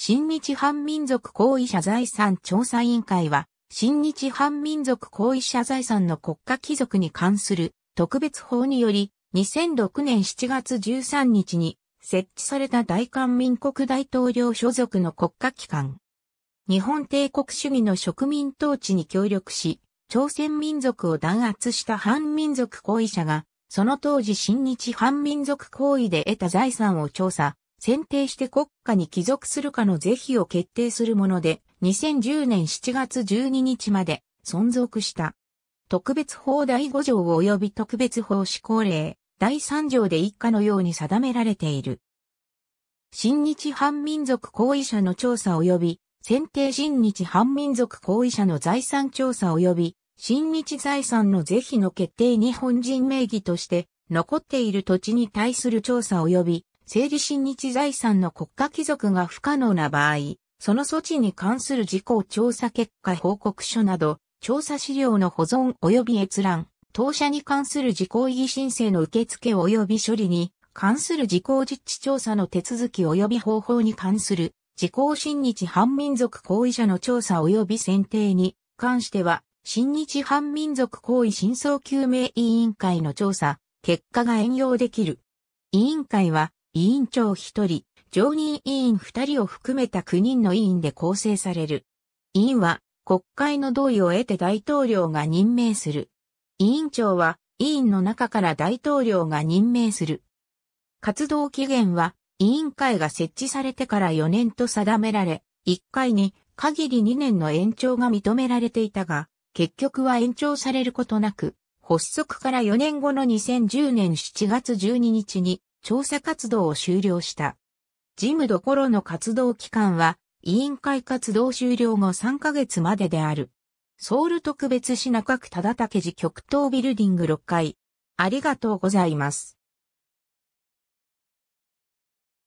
新日反民族行為者財産調査委員会は、新日反民族行為者財産の国家貴族に関する特別法により、2006年7月13日に設置された大韓民国大統領所属の国家機関。日本帝国主義の植民統治に協力し、朝鮮民族を弾圧した反民族行為者が、その当時新日反民族行為で得た財産を調査、選定して国家に帰属するかの是非を決定するもので、2010年7月12日まで存続した。特別法第5条及び特別法施行令第3条で一家のように定められている。新日反民族行為者の調査及び選定新日反民族行為者の財産調査及び新日財産の是非の決定日本人名義として残っている土地に対する調査及び政治親日財産の国家貴族が不可能な場合、その措置に関する事項調査結果報告書など、調査資料の保存及び閲覧、当社に関する事項異議申請の受付及び処理に関する事項実地調査の手続き及び方法に関する事項親日反民族行為者の調査及び選定に関しては、新日反民族行為真相究明委員会の調査、結果が援用できる。委員会は、委員長1人、常任委員2人を含めた9人の委員で構成される。委員は国会の同意を得て大統領が任命する。委員長は委員の中から大統領が任命する。活動期限は委員会が設置されてから4年と定められ、1回に限り2年の延長が認められていたが、結局は延長されることなく、発足から4年後の2010年7月12日に調査活動を終了した。事務どころの活動期間は、委員会活動終了後3ヶ月までである。ソウル特別市中区忠武寺極東ビルディング6階。ありがとうございます。